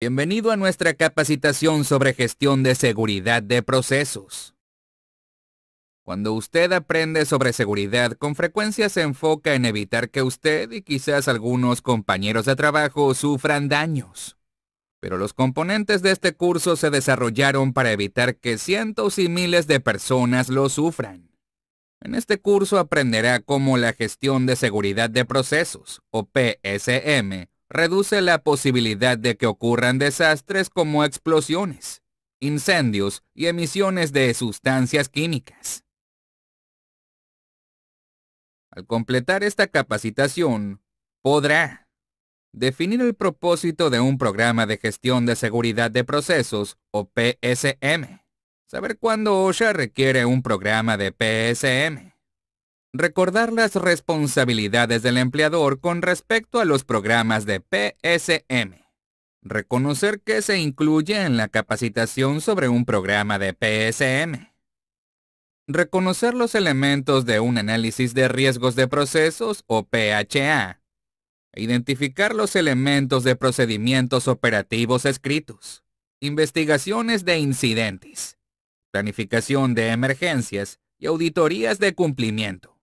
Bienvenido a nuestra capacitación sobre gestión de seguridad de procesos. Cuando usted aprende sobre seguridad, con frecuencia se enfoca en evitar que usted y quizás algunos compañeros de trabajo sufran daños. Pero los componentes de este curso se desarrollaron para evitar que cientos y miles de personas lo sufran. En este curso aprenderá cómo la gestión de seguridad de procesos, o PSM, reduce la posibilidad de que ocurran desastres como explosiones, incendios y emisiones de sustancias químicas. Al completar esta capacitación, podrá definir el propósito de un programa de gestión de seguridad de procesos o PSM, saber cuándo OSHA requiere un programa de PSM, recordar las responsabilidades del empleador con respecto a los programas de PSM. Reconocer que se incluye en la capacitación sobre un programa de PSM. Reconocer los elementos de un análisis de riesgos de procesos o PHA. Identificar los elementos de procedimientos operativos escritos. Investigaciones de incidentes. Planificación de emergencias y auditorías de cumplimiento.